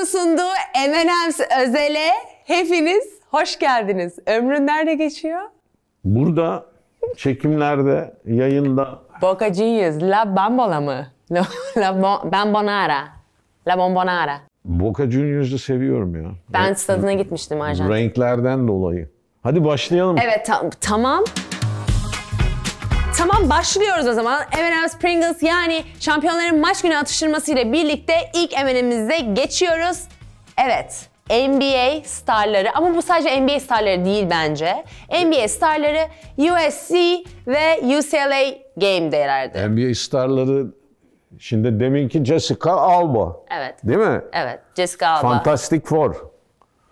Fox'un sunduğu M&M's Özel'e hepiniz hoş geldiniz. Ömrün nerede geçiyor? Burada, çekimlerde, yayında. Bocacıyız. La Bambola mı? La, la bon, Bambonara. La Bombonara. Boca Juniors'ı seviyorum ya. Ben stadına gitmiştim Arjantin. Renklerden dolayı. Hadi başlayalım. Evet tam, tamam. Tamam başlıyoruz o zaman. M&M's Pringles yani şampiyonların maç günü atıştırması ile birlikte ilk M&M'imize geçiyoruz. Evet. NBA starları ama bu sadece NBA starları değil bence. NBA starları USC ve UCLA Game'de yerlerdi. NBA starları şimdi deminki Jessica Alba. Evet. Değil mi? Evet. Jessica Alba. Fantastic Four.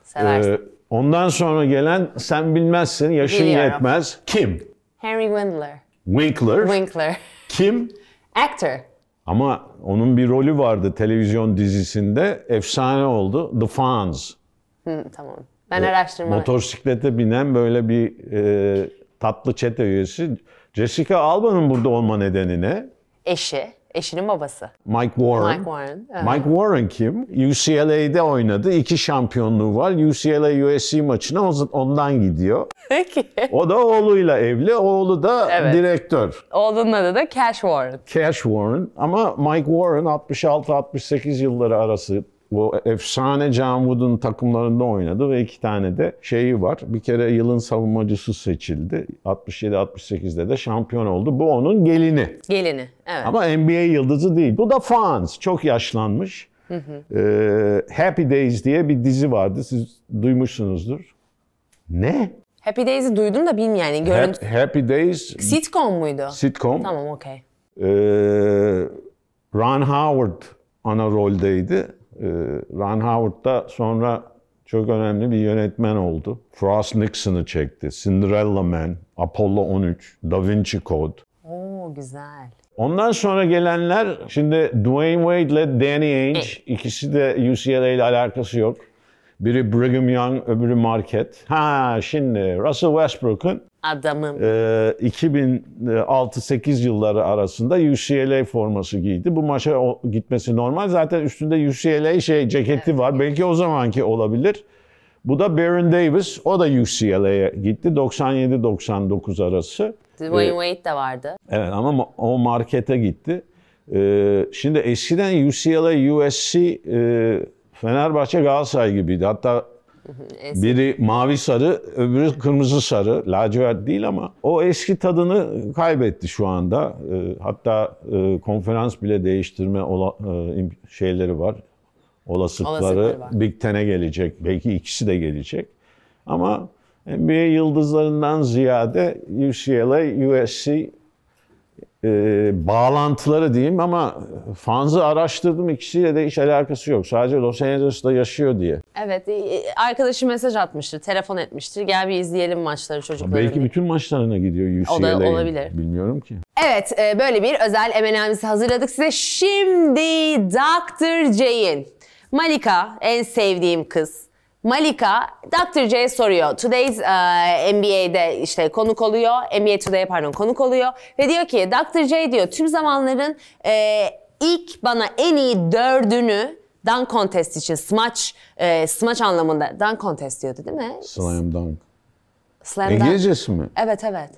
Seversin. Ee, ondan sonra gelen sen bilmezsin, yaşın Biliyorum. yetmez. Kim? Henry Wendler. Winkler. Winkler. Kim? Actor. Ama onun bir rolü vardı televizyon dizisinde. Efsane oldu. The Fans. Hı, tamam. Ben e, araştırma. Motosiklete binen böyle bir e, tatlı çete üyesi. Jessica Alba'nın burada olma nedeni ne? Eşi. Eşinin babası. Mike Warren. Mike Warren. Evet. Mike Warren kim? UCLA'de oynadı. İki şampiyonluğu var. UCLA USC maçına ondan gidiyor. Peki. O da oğluyla evli. Oğlu da evet. direktör. Oğlunun adı da Cash Warren. Cash Warren ama Mike Warren 66-68 yılları arası bu efsane John Wood'un takımlarında oynadı ve iki tane de şeyi var. Bir kere yılın savunmacısı seçildi. 67-68'de de şampiyon oldu. Bu onun gelini. Gelini, evet. Ama NBA yıldızı değil. Bu da fans. Çok yaşlanmış. Hı hı. Ee, Happy Days diye bir dizi vardı. Siz duymuşsunuzdur. Ne? Happy Days'i duydum da bilmiyorum yani. Görün. Ha- Happy Days... Sitcom muydu? Sitcom. Tamam, okey. Ee, Ron Howard ana roldeydi. Ee, Ron Howard da sonra çok önemli bir yönetmen oldu. Frost Nixon'ı çekti. Cinderella Man, Apollo 13, Da Vinci Code. Oo güzel. Ondan sonra gelenler şimdi Dwayne Wade ile Danny Ainge e- ikisi de UCLA ile alakası yok. Biri Brigham Young, öbürü Marquette. Ha şimdi Russell Westbrook'un Adamım. Ee, 2006-8 yılları arasında UCLA forması giydi. Bu maça o, gitmesi normal. Zaten üstünde UCLA şey ceketi evet. var. Belki o zamanki olabilir. Bu da Baron Davis. O da UCLA'ya gitti. 97-99 arası. Dwayne ee, Wade de vardı. Evet ama o markete gitti. Ee, şimdi eskiden UCLA, USC, e, Fenerbahçe, Galatasaray gibiydi. Hatta Eski. Biri mavi sarı, öbürü kırmızı sarı. Lacivert değil ama o eski tadını kaybetti şu anda. Ee, hatta e, konferans bile değiştirme e, şeyleri var. Olasılıkları, Big Ten'e gelecek. Belki ikisi de gelecek. Ama NBA yıldızlarından ziyade UCLA, USC e, bağlantıları diyeyim ama Fanz'ı araştırdım ikisiyle de hiç alakası yok. Sadece Los Angeles'ta yaşıyor diye. Evet e, arkadaşı mesaj atmıştır, telefon etmiştir. Gel bir izleyelim maçları çocuklar. Belki diye. bütün maçlarına gidiyor UCLA'ye. O da olabilir. Bilmiyorum ki. Evet e, böyle bir özel emenamesi hazırladık size. Şimdi Dr. J'in Malika en sevdiğim kız. Malika Dr. J soruyor. Today's uh, NBA'de işte konuk oluyor. NBA Today pardon konuk oluyor. Ve diyor ki Dr. J diyor tüm zamanların e, ilk bana en iyi dördünü dunk contest için smaç e, smaç anlamında dunk contest diyordu değil mi? Slam dunk. Slam dunk. İngilizcesi mi? Evet evet.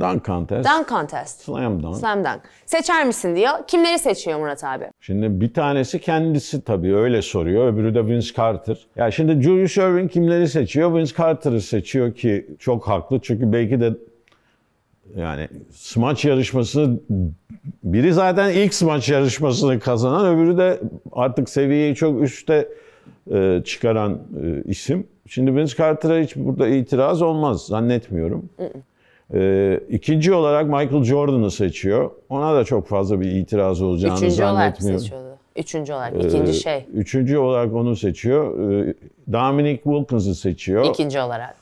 Dunk contest. Dunk contest. Slam dunk. Slam dunk. Seçer misin diyor. Kimleri seçiyor Murat abi? Şimdi bir tanesi kendisi tabii öyle soruyor. Öbürü de Vince Carter. Ya şimdi Julius Irving kimleri seçiyor? Vince Carter'ı seçiyor ki çok haklı. Çünkü belki de yani smaç yarışmasını biri zaten ilk smaç yarışmasını kazanan öbürü de artık seviyeyi çok üstte e, çıkaran e, isim. Şimdi Vince Carter'a hiç burada itiraz olmaz zannetmiyorum. Ee, ikinci olarak Michael Jordan'ı seçiyor. Ona da çok fazla bir itiraz olacağını Üçüncü zannetmiyorum. Üçüncü olarak Üçüncü ee, olarak, ikinci ee, şey. Üçüncü olarak onu seçiyor. Ee, Dominic Wilkins'ı seçiyor. İkinci olarak.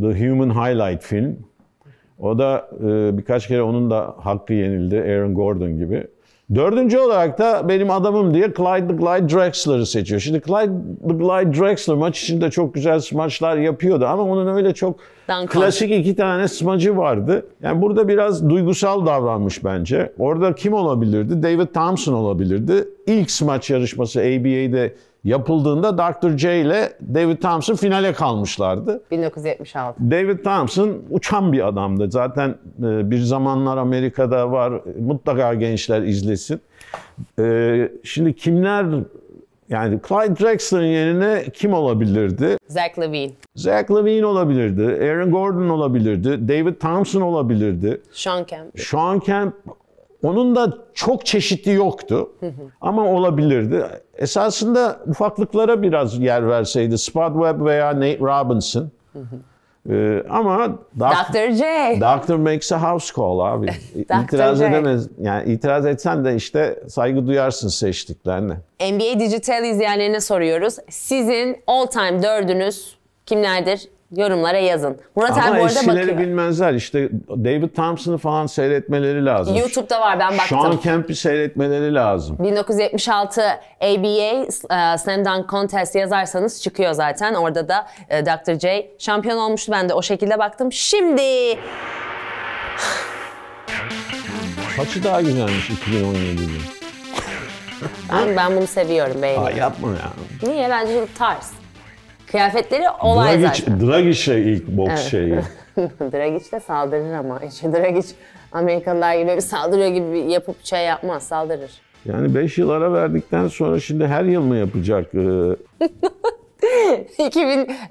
The Human Highlight film. O da e, birkaç kere onun da hakkı yenildi. Aaron Gordon gibi. Dördüncü olarak da benim adamım diye Clyde the Glide Drexler'ı seçiyor. Şimdi Clyde the Glide Drexler maç içinde çok güzel maçlar yapıyordu ama onun öyle çok Duncan. Klasik iki tane smacı vardı. Yani burada biraz duygusal davranmış bence. Orada kim olabilirdi? David Thompson olabilirdi. İlk smaç yarışması ABA'de yapıldığında Dr. J ile David Thompson finale kalmışlardı. 1976. David Thompson uçan bir adamdı. Zaten e, bir zamanlar Amerika'da var. Mutlaka gençler izlesin. E, şimdi kimler yani Clyde Drexler'ın yerine kim olabilirdi? Zach Levine. Zach Levine olabilirdi. Aaron Gordon olabilirdi. David Thompson olabilirdi. Sean Kemp. Sean Kemp onun da çok çeşitli yoktu ama olabilirdi. Esasında ufaklıklara biraz yer verseydi Spud Webb veya Nate Robinson ee, ama Dr. J. Dr. makes a house call abi. İtiraz edemez. Yani itiraz etsen de işte saygı duyarsın seçtiklerine. NBA Digital izleyenlerine soruyoruz. Sizin all time dördünüz kimlerdir? Yorumlara yazın. Murat Ama Erboğan'a bakıyor. Ama bilmezler. İşte David Thompson'ı falan seyretmeleri lazım. YouTube'da var ben baktım. Sean Kemp'i seyretmeleri lazım. 1976 ABA uh, Slam Dunk Contest yazarsanız çıkıyor zaten. Orada da uh, e, Dr. J şampiyon olmuştu. Ben de o şekilde baktım. Şimdi... Kaçı daha güzelmiş 2017'de. Ben, ben bunu seviyorum beğeniyorum. Aa, yapma ya. Niye? Bence tarz. Kıyafetleri olay Dragic, zaten. Dragic'le ilk boks evet. şeyi. Dragic de saldırır ama. İşte Dragic Amerikalılar gibi bir saldırıyor gibi yapıp şey yapmaz, saldırır. Yani 5 yıl ara verdikten sonra şimdi her yıl mı yapacak? 2000,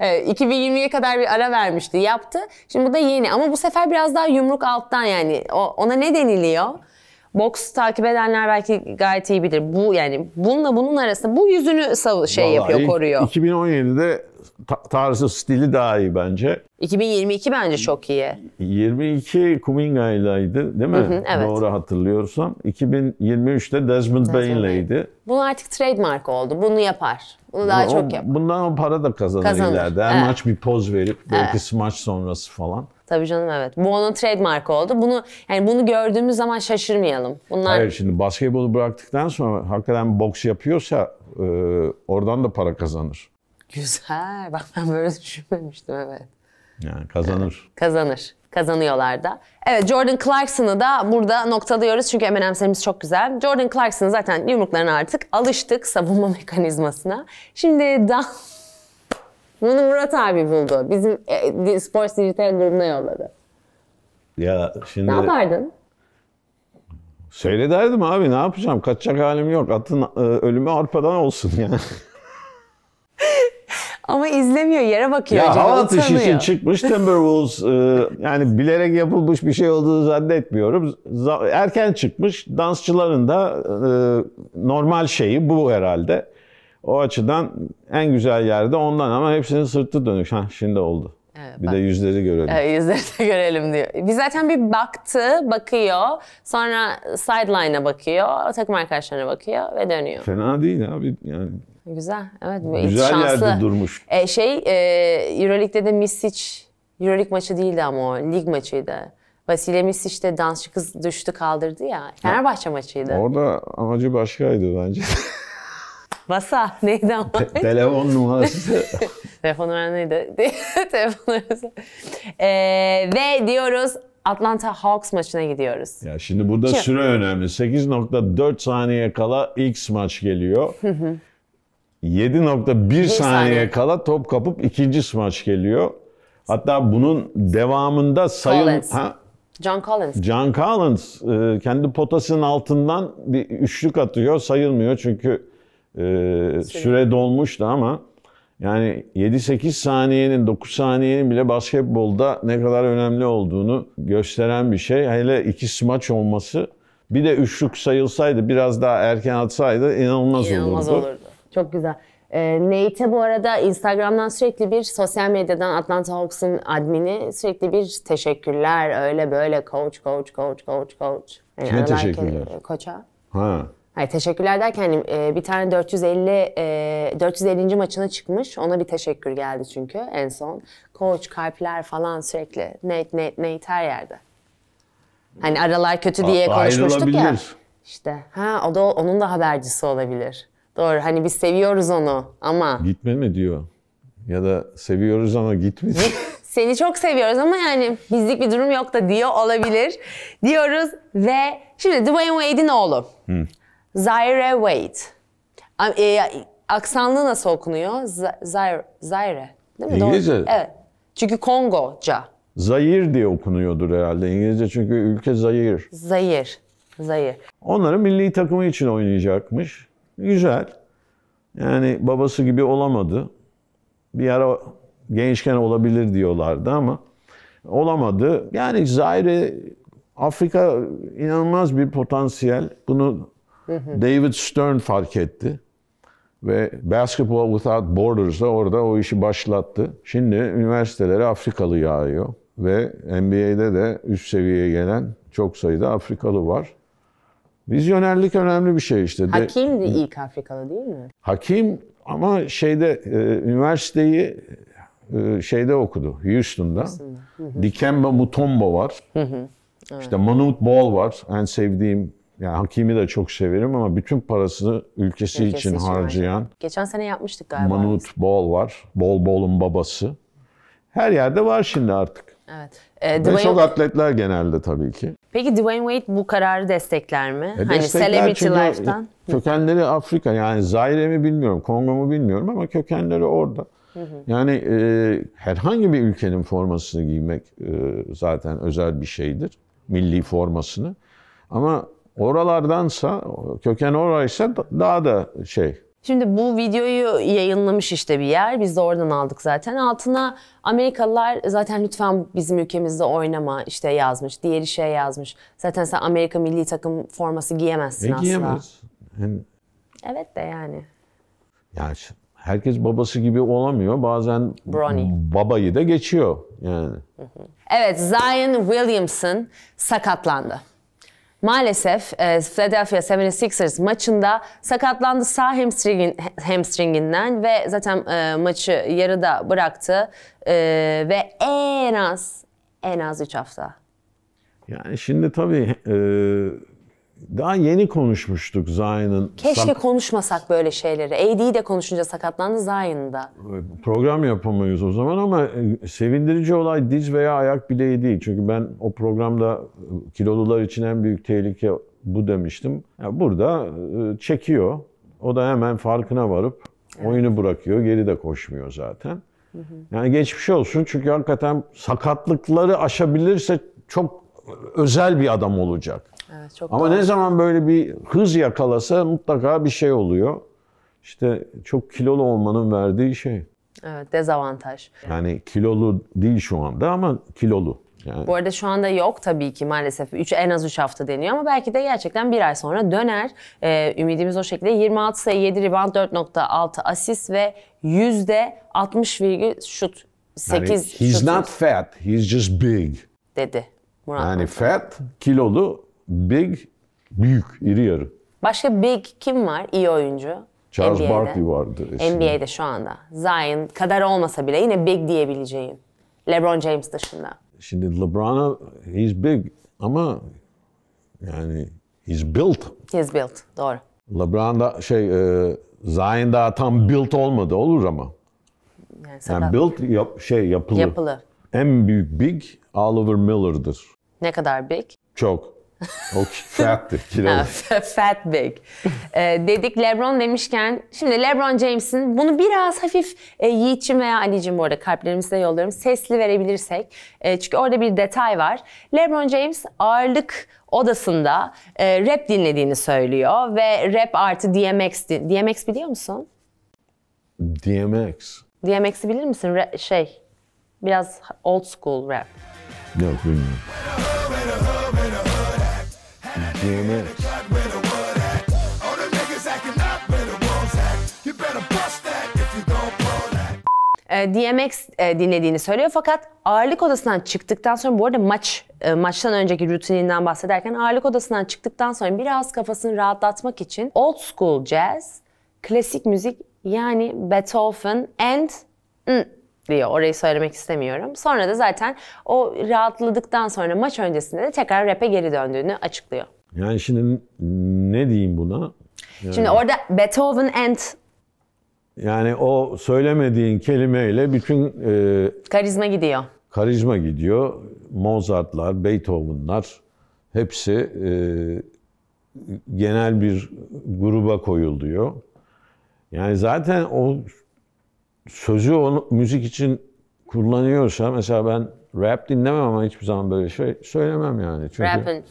e, 2020'ye e, kadar bir ara vermişti, yaptı. Şimdi bu da yeni ama bu sefer biraz daha yumruk alttan yani. ona ne deniliyor? boks takip edenler belki gayet iyi bilir. Bu yani bununla bunun arasında bu yüzünü sav- şey Vallahi yapıyor, koruyor. 2017'de ta- tarzı stili daha iyi bence. 2022 bence çok iyi. 22 Kuminga'ylaydı değil mi? Hı hı, evet. Doğru hatırlıyorsam. 2023'te Desmond Bain'leydi. Bu artık trademark oldu. Bunu yapar. Bunu daha Bunu, çok yapar. Bundan para da kazanır, kazanır. ileride. Her evet. maç bir poz verip belki evet. smaç sonrası falan. Tabii canım evet. Bu onun trademark oldu. Bunu yani bunu gördüğümüz zaman şaşırmayalım. Bunlar Hayır şimdi basketbolu bıraktıktan sonra hakikaten boks yapıyorsa e, oradan da para kazanır. Güzel. Bak ben böyle düşünmemiştim evet. Yani kazanır. Evet, kazanır. Kazanıyorlar da. Evet Jordan Clarkson'ı da burada noktalıyoruz çünkü M&M's'lerimiz çok güzel. Jordan Clarkson zaten yumruklarına artık alıştık savunma mekanizmasına. Şimdi daha bunu Murat abi buldu. Bizim e, Sports Digital grubuna yolladı. Ya şimdi... Ne yapardın? Söyle derdim abi ne yapacağım? Kaçacak halim yok. Atın e, ölümü arpadan olsun yani. Ama izlemiyor, yere bakıyor. Ya hava atışı için çıkmış Timberwolves. e, yani bilerek yapılmış bir şey olduğunu zannetmiyorum. Erken çıkmış. Dansçıların da e, normal şeyi bu herhalde. O açıdan en güzel yerde ondan ama hepsinin sırtı dönük. Ha şimdi oldu. Evet, bir bak. de yüzleri görelim. Evet, yüzleri de görelim diyor. Biz zaten bir baktı, bakıyor. Sonra sideline'a bakıyor, takım arkadaşlarına bakıyor ve dönüyor. Fena değil abi yani. Güzel. Evet Güzel şanslı. yerde durmuş. E, şey e, Euroleague'de de Misic Euroleague maçı değildi ama o lig maçıydı. Vasile Misic de dansçı kız düştü kaldırdı ya. Fenerbahçe ha. maçıydı. Orada amacı başkaydı bence. Vasa neydi ama? Te- telefon numarası. telefon numarası neydi? telefon numarası. Ee, ve diyoruz Atlanta Hawks maçına gidiyoruz. Ya şimdi burada şimdi... süre önemli. 8.4 saniye kala X maç geliyor. 7.1 saniye, saniye kala top kapıp ikinci maç geliyor. Hatta bunun devamında sayın ha, John Collins. John Collins e, kendi potasının altından bir üçlük atıyor. Sayılmıyor çünkü ee, süre dolmuştu ama yani 7-8 saniyenin, 9 saniyenin bile basketbolda ne kadar önemli olduğunu gösteren bir şey. Hele iki smaç olması. Bir de üçlük sayılsaydı, biraz daha erken atsaydı inanılmaz, inanılmaz olurdu. olurdu. Çok güzel. E, Nate'e bu arada Instagram'dan sürekli bir sosyal medyadan Atlanta Hawks'ın admini sürekli bir teşekkürler öyle böyle coach coach coach coach coach. Yani Kime teşekkürler? Koça. Ha. Hayır, teşekkürler derken hani, e, bir tane 450 e, 450. maçına çıkmış. Ona bir teşekkür geldi çünkü en son. Koç, kalpler falan sürekli Nate, Nate, Nate her yerde. Hani aralar kötü diye A- konuşmuştuk ya. İşte ha o da onun da habercisi olabilir. Doğru hani biz seviyoruz onu ama. Gitme mi diyor. Ya da seviyoruz ama gitme. Seni çok seviyoruz ama yani bizlik bir durum yok da diyor olabilir diyoruz ve şimdi Dwayne Wade'in oğlu. Hı. Zaire Wait. E, aksanlı nasıl okunuyor? Zaire, Zaire. Değil mi? İngilizce. Doğru. Evet. Çünkü Kongoca. Zayir diye okunuyordur herhalde İngilizce çünkü ülke Zayir. Zayir. Zayir. Onların milli takımı için oynayacakmış. Güzel. Yani babası gibi olamadı. Bir ara gençken olabilir diyorlardı ama olamadı. Yani Zaire Afrika inanılmaz bir potansiyel. Bunu David Stern fark etti. Ve Basketball Without Borders da orada o işi başlattı. Şimdi üniversitelere Afrikalı yağıyor. Ve NBA'de de üst seviyeye gelen çok sayıda Afrikalı var. Vizyonerlik önemli bir şey işte. Hakim de ilk Afrikalı değil mi? Hakim ama şeyde e, üniversiteyi e, şeyde okudu Houston'da. Houston'da. Dikembe Mutombo var. Hı hı. İşte Manute Ball var. En sevdiğim yani Hakimi de çok severim ama bütün parasını ülkesi, ülkesi için, harcayan... Harcıyor. Geçen sene yapmıştık galiba. Manut Bol var. Bol Bol'un babası. Her yerde var şimdi artık. Evet. Ee, Ve çok atletler genelde tabii ki. Peki Dwayne Wade bu kararı destekler mi? E, hani destekler Celebrity Life'dan. Kökenleri Afrika yani Zaire mi bilmiyorum, Kongo mu bilmiyorum ama kökenleri orada. Yani e, herhangi bir ülkenin formasını giymek e, zaten özel bir şeydir. Milli formasını. Ama Oralardansa, köken oraysa daha da şey. Şimdi bu videoyu yayınlamış işte bir yer. Biz de oradan aldık zaten. Altına Amerikalılar zaten lütfen bizim ülkemizde oynama işte yazmış. Diğeri şey yazmış. Zaten sen Amerika milli takım forması giyemezsin e, asla. Giyemez. Yani, evet de yani. Yani herkes babası gibi olamıyor. Bazen Bronny. babayı da geçiyor yani. Evet Zion Williamson sakatlandı. Maalesef e, Philadelphia 76ers maçında sakatlandı sağ hamstringin, hamstringinden ve zaten e, maçı yarıda bıraktı e, ve en az en az 3 hafta. Yani şimdi tabii e, daha yeni konuşmuştuk Zayn'ın. Keşke sak... konuşmasak böyle şeyleri. AD'yi de konuşunca sakatlandı Zayn'ın da. Program yapamayız o zaman ama e, sevindirici olay diz veya ayak bileği değil. Çünkü ben o programda e, kilolular için en büyük tehlike bu demiştim. Yani burada e, çekiyor. O da hemen farkına varıp oyunu bırakıyor. Geri de koşmuyor zaten. Hı hı. Yani geçmiş olsun çünkü hakikaten sakatlıkları aşabilirse çok özel bir adam olacak. Evet, çok Ama doğru. ne zaman böyle bir hız yakalasa mutlaka bir şey oluyor. İşte çok kilolu olmanın verdiği şey. Evet, dezavantaj. Yani kilolu değil şu anda ama kilolu. Yani. Bu arada şu anda yok tabii ki maalesef. Üç, en az 3 hafta deniyor ama belki de gerçekten bir ay sonra döner. Ee, ümidimiz o şekilde. 26 sayı, 7 rebound, 4.6 asist ve yüzde %60, şut 8 yani, He's şut not fat, he's just big. Dedi Murat. Yani Murat. fat, kilolu Big, büyük, iri yarı. Başka big kim var? iyi oyuncu. Charles NBA'de. Barkley vardı. Eşine. NBA'de şu anda. Zion kadar olmasa bile yine big diyebileceğin. LeBron James dışında. Şimdi LeBron'a he's big ama yani he's built. He's built. Doğru. LeBron da şey e, Zion daha tam built olmadı olur ama. Yani, yani built yap, şey yapılı. Yapılı. En büyük big Oliver Miller'dır. Ne kadar big? Çok. O fattı, Fat big. E, ee, dedik LeBron demişken, şimdi LeBron James'in bunu biraz hafif e, Yiğit'cim veya Ali'cim bu arada kalplerimizde yolluyorum. Sesli verebilirsek. E, çünkü orada bir detay var. LeBron James ağırlık odasında e, rap dinlediğini söylüyor ve rap artı DMX. DMX biliyor musun? DMX. DMX'i bilir misin? Ra- şey, biraz old school rap. Yok bilmiyorum few minutes. DMX dinlediğini söylüyor fakat ağırlık odasından çıktıktan sonra bu arada maç e, maçtan önceki rutininden bahsederken ağırlık odasından çıktıktan sonra biraz kafasını rahatlatmak için old school jazz, klasik müzik yani Beethoven and diyor. Orayı söylemek istemiyorum. Sonra da zaten o rahatladıktan sonra maç öncesinde de tekrar rap'e geri döndüğünü açıklıyor. Yani şimdi ne diyeyim buna? Yani, şimdi orada Beethoven and yani o söylemediğin kelimeyle bütün e, karizma gidiyor. Karizma gidiyor. Mozart'lar, Beethoven'lar hepsi e, genel bir gruba koyuluyor. Yani zaten o sözü onu, müzik için kullanıyorsa mesela ben rap dinlemem ama hiçbir zaman böyle şey söylemem yani. Çünkü Rap'ın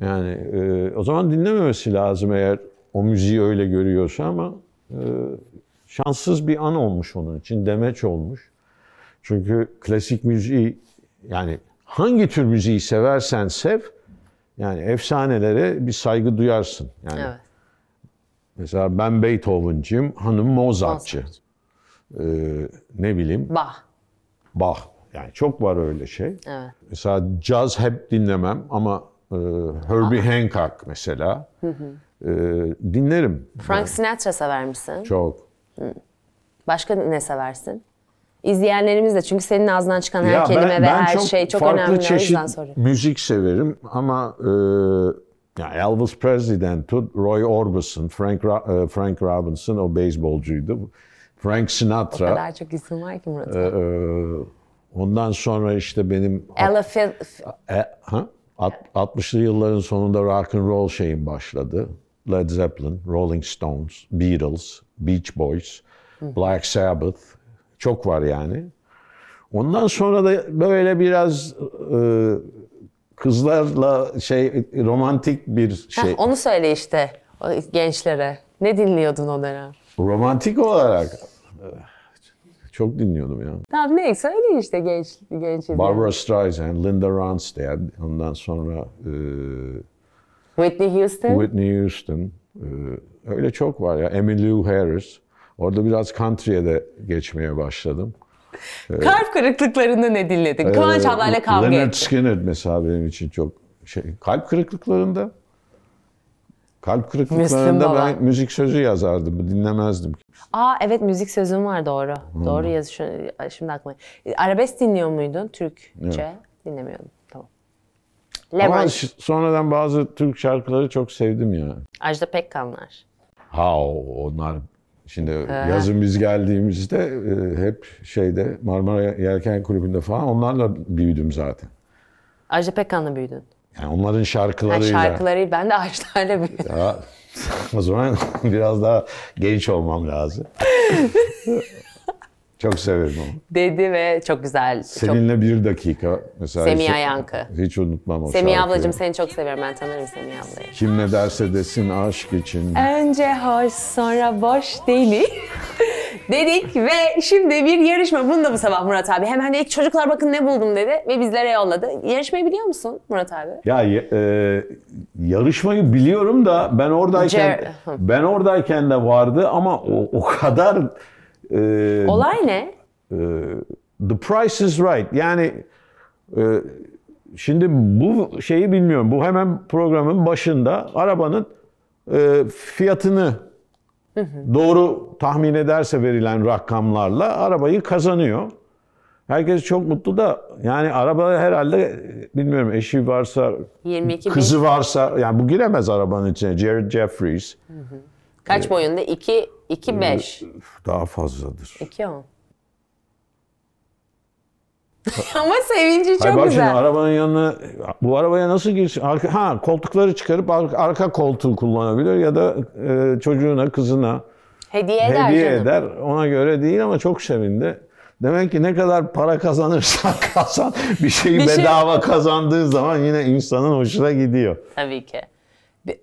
yani e, o zaman dinlememesi lazım eğer o müziği öyle görüyorsa ama e, şanssız bir an olmuş onun için, demeç olmuş. Çünkü klasik müziği yani hangi tür müziği seversen sev yani efsanelere bir saygı duyarsın. Yani evet. Mesela ben Beethoven'cıyım, hanım Mozart'çı. Mozart. Ee, ne bileyim? Bach. Bach. Yani çok var öyle şey. Evet. Mesela caz hep dinlemem ama ee, Herbie Aa. Hancock mesela. Hı ee, hı. dinlerim. Frank yani. Sinatra sever misin? Çok. Başka ne seversin? İzleyenlerimiz de çünkü senin ağzından çıkan her ya kelime ben, ve ben her çok şey çok önemli. Çeşit o yüzden müzik severim ama e, Elvis Presley'den tut Roy Orbison, Frank Ra- e, Frank Robinson o beyzbolcuydu. Frank Sinatra. O kadar çok isim var ki Murat. E, e, ondan sonra işte benim Ella Phil... E, ha? 60'lı yılların sonunda rock and roll şeyin başladı. Led Zeppelin, Rolling Stones, Beatles, Beach Boys, Black Sabbath çok var yani. Ondan sonra da böyle biraz e, kızlarla şey romantik bir şey. Heh, onu söyle işte gençlere. Ne dinliyordun o dönem? Romantik olarak e, çok dinliyordum ya bilmem ne. Söyleyin işte genç, genç Barbara Streisand, Linda Ronstadt, ondan sonra e, Whitney Houston. Whitney Houston. E, öyle çok var ya. Emmylou Harris. Orada biraz country'e de geçmeye başladım. E, kalp kırıklıklarında ne dinledin? E, Kıvanç ee, Haber'le kavga Leonard ettin. Leonard Skinner mesela benim için çok şey. Kalp kırıklıklarında Kalp kırıklıklarında ben müzik sözü yazardım, dinlemezdim. Aa evet müzik sözüm var doğru. Hmm. Doğru yazı şimdi aklıma. Arabesk dinliyor muydun Türkçe? Evet. Dinlemiyordum. Tamam. Leman. Ama sonradan bazı Türk şarkıları çok sevdim ya. Ajda Pekkanlar. Ha onlar Şimdi ha. yazın biz geldiğimizde e, hep şeyde Marmara Yelken Kulübü'nde falan onlarla büyüdüm zaten. Ajda Pekkan'la büyüdün. Yani onların şarkılarıyla. Yani şarkıları ben de ağaçlarla büyüdüm. o zaman biraz daha genç olmam lazım. Çok severim onu. Dedi ve çok güzel. Seninle çok... bir dakika mesela. Semiha Yankı. Hiç unutmam o Semiha şarkıyı. ablacığım seni çok seviyorum. Ben tanırım Semiha ablayı. Kim ne derse desin aşk için. Önce hoş sonra boş deli. Dedik ve şimdi bir yarışma. Bunu da bu sabah Murat abi. Hemen hani dedik çocuklar bakın ne buldum dedi ve bizlere yolladı. Yarışmayı biliyor musun Murat abi? Ya e, yarışmayı biliyorum da ben oradayken Cer ben oradayken de vardı ama o, o kadar e, Olay ne? E, the Price is Right. Yani e, şimdi bu şeyi bilmiyorum. Bu hemen programın başında arabanın e, fiyatını doğru tahmin ederse verilen rakamlarla arabayı kazanıyor. Herkes çok mutlu da yani araba herhalde bilmiyorum eşi varsa 22 kızı bin. varsa yani bu giremez arabanın içine. Jared Jeffries. Hı hı. Kaç boyunda? 2 2 5. Ee, daha fazladır. 2 10. Ama sevinci çok Hayır, bak güzel. arabanın yanına bu arabaya nasıl girsin? Arka, ha koltukları çıkarıp arka, arka koltuğu kullanabilir ya da e, çocuğuna, kızına hediye eder. Hediye canım. eder. Ona göre değil ama çok sevindi. Demek ki ne kadar para kazanırsan kazan bir şeyi bir şey- bedava şey... kazandığın zaman yine insanın hoşuna gidiyor. Tabii ki.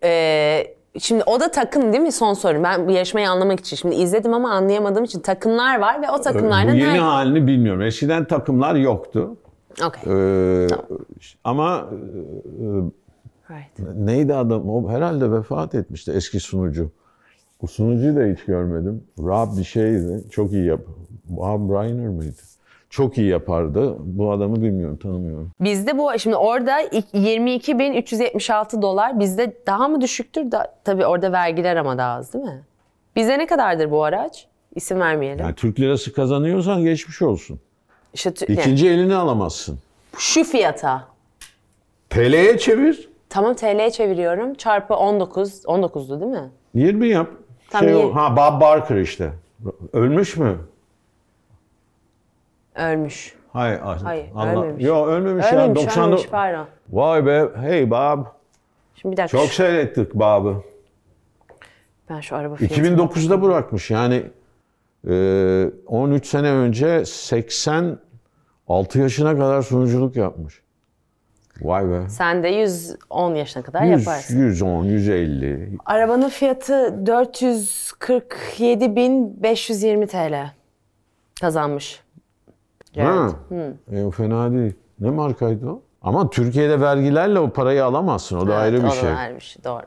Ee, Şimdi o da takım değil mi son soru? Ben bu yarışmayı anlamak için şimdi izledim ama anlayamadığım için takımlar var ve o ee, takımlarda... Bu yeni nerede? halini bilmiyorum. Eskiden takımlar yoktu. Okay. Ee, tamam. Ama e, right. neydi adam? O herhalde vefat etmişti eski sunucu. Bu sunucuyu da hiç görmedim. Rob bir şeydi. Çok iyi yap. Bob Reiner miydi? çok iyi yapardı. Bu adamı bilmiyorum, tanımıyorum. Bizde bu şimdi orada 22.376 dolar bizde daha mı düşüktür? Da, tabii orada vergiler ama daha az değil mi? Bizde ne kadardır bu araç? İsim vermeyelim. Yani Türk lirası kazanıyorsan geçmiş olsun. İşte, İkinci yani. elini alamazsın. Şu fiyata. TL'ye çevir. Tamam TL'ye çeviriyorum. Çarpı 19. 19'du değil mi? 20 yap. Tamam, şey, 20. ha Bob Barker işte. Ölmüş mü? Ölmüş. Hayır. Hayır Allah. ölmemiş. Yok ölmemiş, ölmemiş ya. 90 ölmemiş pardon. Vay be. Hey Bob. Şimdi bir dakika. Çok seyrettik Bob'ı. Ben şu araba fiyatını... 2009'da bırakmış yani. 13 e, sene önce 86 yaşına kadar sunuculuk yapmış. Vay be. Sen de 110 yaşına kadar 100, yaparsın. 110, 150. Arabanın fiyatı 447.520 TL kazanmış. Evet. Hı. E, o fena değil. Ne markaydı o? Ama Türkiye'de vergilerle o parayı alamazsın. O da evet, ayrı bir şey. Ayrı şey, doğru.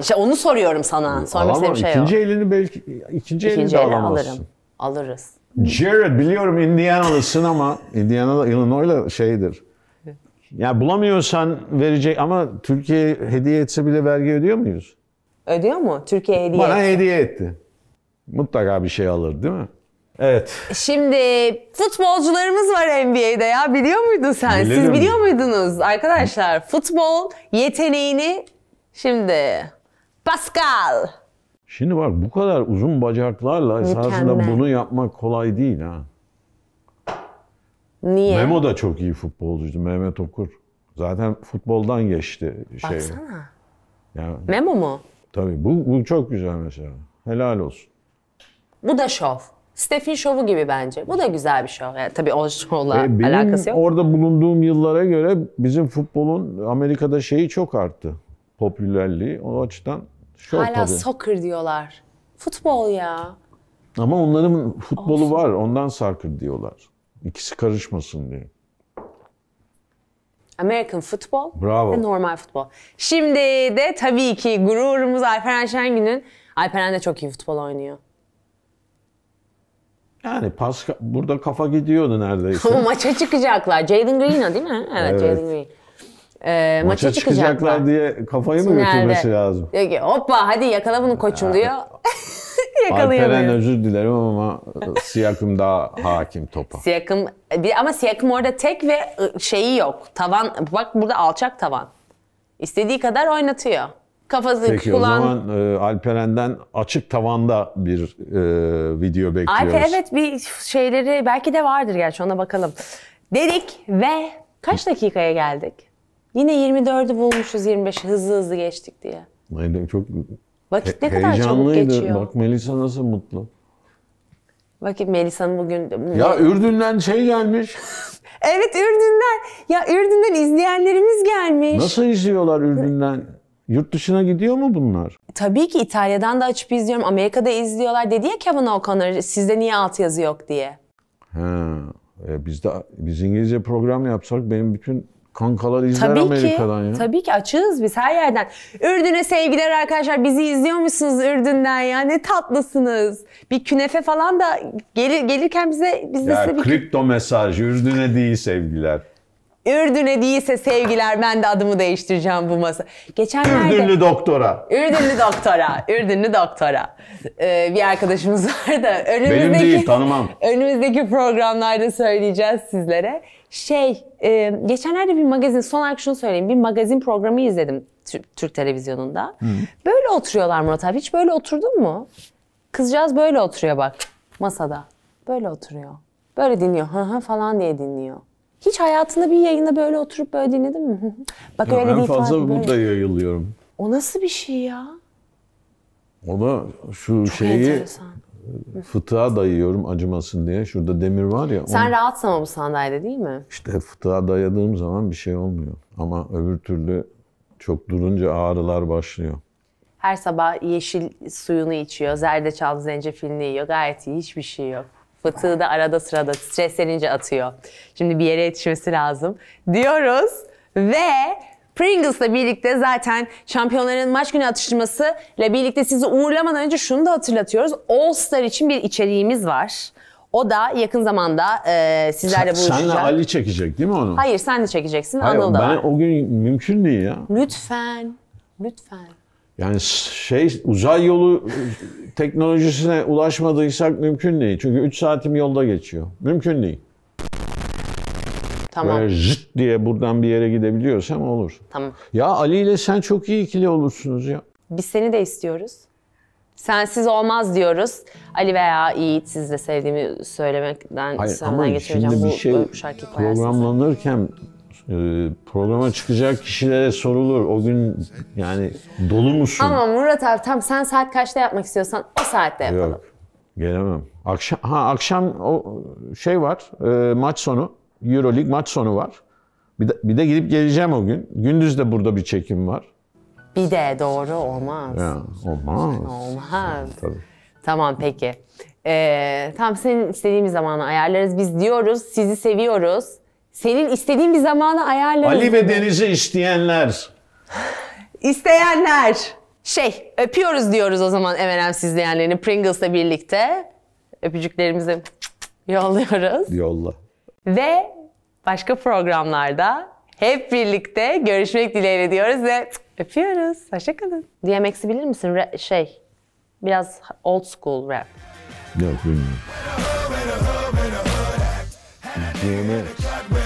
İşte onu soruyorum sana. Sormak istediğim şey ikinci o. elini belki ikinci, elini de alamazsın. Alırım. Alırız. Jared biliyorum Indianalısın ama Indiana Illinois'la şeydir. Ya yani bulamıyorsan verecek ama Türkiye hediye etse bile vergi ödüyor muyuz? Ödüyor mu? Türkiye hediye Bana etti. hediye etti. Mutlaka bir şey alır değil mi? Evet. Şimdi futbolcularımız var NBA'de ya biliyor muydun sen? Bilirim. Siz biliyor muydunuz arkadaşlar? Futbol yeteneğini şimdi Pascal. Şimdi bak bu kadar uzun bacaklarla Mükemmel. esasında bunu yapmak kolay değil ha. Niye? Memo da çok iyi futbolcuydu Mehmet Okur. Zaten futboldan geçti şey. Baksana. Yani, Memo mu? Tabii bu, bu çok güzel mesela. Helal olsun. Bu da şov. Stef'in şovu gibi bence. Bu da güzel bir şov. Yani tabii o şovla e, benim alakası yok. orada bulunduğum yıllara göre bizim futbolun Amerika'da şeyi çok arttı. Popülerliği. O açıdan şov Hala tabii. soccer diyorlar. Futbol ya. Ama onların futbolu Olsun. var. Ondan sarkır diyorlar. İkisi karışmasın diye. American futbol Bravo. ve normal futbol. Şimdi de tabii ki gururumuz Alperen Şengün'ün. Alperen de çok iyi futbol oynuyor. Yani pas burada kafa gidiyordu neredeyse. Ama maça çıkacaklar. Jaden Green'a değil mi? Evet, evet. Jaden Green. Ee, maça, maça çıkacaklar, çıkacaklar diye kafayı mı Nerede? götürmesi lazım? Diyor ki hoppa hadi yakala bunu koçum yani. diyor. Yakalayamıyor. Alperen özür dilerim ama e, siyakım daha hakim topa. Siyakım e, ama siyakım orada tek ve şeyi yok. Tavan bak burada alçak tavan. İstediği kadar oynatıyor kafası Peki kulağın... o zaman e, Alperen'den açık tavanda bir e, video bekliyoruz. Alper evet bir şeyleri belki de vardır gerçi ona bakalım. Dedik ve kaç dakikaya geldik? Yine 24'ü bulmuşuz 25'i hızlı hızlı geçtik diye. Aynen çok Vakit ne kadar çabuk heyecanlıydı. geçiyor. Bak Melisa nasıl mutlu. Vakit Melisa'nın bugün... Ya Ürdün'den şey gelmiş. Evet Ürdün'den. Ya Ürdün'den izleyenlerimiz gelmiş. Nasıl izliyorlar Ürdün'den? Yurt dışına gidiyor mu bunlar? Tabii ki İtalya'dan da açıp izliyorum. Amerika'da izliyorlar. Dedi ya Kevin O'Connor sizde niye altyazı yok diye. He. E biz de biz İngilizce program yapsak benim bütün kankalar izler tabii Amerika'dan ki, ya. Tabii ki açığız biz her yerden. Ürdün'e sevgiler arkadaşlar. Bizi izliyor musunuz Ürdün'den ya? Ne tatlısınız. Bir künefe falan da gelir, gelirken bize biz de ya, size bir... Kripto mesaj Ürdün'e değil sevgiler. Ürdün'e değilse sevgiler ben de adımı değiştireceğim bu masa. Geçenlerde... Ürdünlü doktora. Ürdünlü doktora. Ürdünlü doktora. Ee, bir arkadaşımız var da önümüzdeki... Benim değil tanımam. Önümüzdeki programlarda söyleyeceğiz sizlere. Şey, e, geçenlerde bir magazin, son olarak şunu söyleyeyim. Bir magazin programı izledim Türk televizyonunda. Hı. Böyle oturuyorlar Murat abi. Hiç böyle oturdun mu? Kızcağız böyle oturuyor bak masada. Böyle oturuyor. Böyle dinliyor. Hı hı falan diye dinliyor. Hiç hayatında bir yayında böyle oturup böyle dinledin mi? Bak ya öyle ben fazla falan, burada yayılıyorum. O nasıl bir şey ya? O da şu Çok şeyi enteresan. E, fıtığa dayıyorum acımasın diye. Şurada demir var ya. Sen onu... rahatsın ama bu sandalyede değil mi? İşte fıtığa dayadığım zaman bir şey olmuyor. Ama öbür türlü çok durunca ağrılar başlıyor. Her sabah yeşil suyunu içiyor, zerdeçal zencefilini yiyor. Gayet iyi, hiçbir şey yok. Fıtığı da arada sırada streslenince atıyor. Şimdi bir yere yetişmesi lazım diyoruz. Ve Pringles'la birlikte zaten şampiyonların maç günü atıştırması ile birlikte sizi uğurlamadan önce şunu da hatırlatıyoruz. All Star için bir içeriğimiz var. O da yakın zamanda e, sizlerle sen, buluşacak. Senle Ali çekecek değil mi onu? Hayır sen de çekeceksin. Hayır, Anıl da ben var. o gün mümkün değil ya. Lütfen. Lütfen. Yani şey uzay yolu e, teknolojisine ulaşmadıysak mümkün değil. Çünkü 3 saatim yolda geçiyor. Mümkün değil. Tamam. Böyle zıt diye buradan bir yere gidebiliyorsam olur. Tamam. Ya Ali ile sen çok iyi ikili olursunuz ya. Biz seni de istiyoruz. Sensiz olmaz diyoruz. Ali veya Yiğit siz de sevdiğimi söylemekten Hayır, ama geçireceğim. Şimdi bir şey bu, bu programlanırken ee, programa çıkacak kişilere sorulur. O gün yani dolu musun? Ama Murat abi tam sen saat kaçta yapmak istiyorsan o saatte yapalım. Yok. Gelemem. Akşam ha akşam o şey var. E, maç sonu. EuroLeague maç sonu var. Bir de, bir de gidip geleceğim o gün. Gündüz de burada bir çekim var. Bir de doğru olmaz. Ya, olmaz. Olmaz. Yani, tabii. Tamam peki. Ee, tam senin istediğimiz zamanı ayarlarız. Biz diyoruz sizi seviyoruz. Senin istediğin bir zamana ayarlarız. Ali ve Deniz'i isteyenler. İsteyenler. Şey, öpüyoruz diyoruz o zaman Emre'm sizleyenlerini Pringles'la birlikte. Öpücüklerimizi yolluyoruz. Yolla. Ve başka programlarda hep birlikte görüşmek dileğiyle diyoruz ve öpüyoruz. Hoşçakalın. DMX'i bilir misin? Ra- şey, biraz old school rap. Yok bilmiyorum. DMX.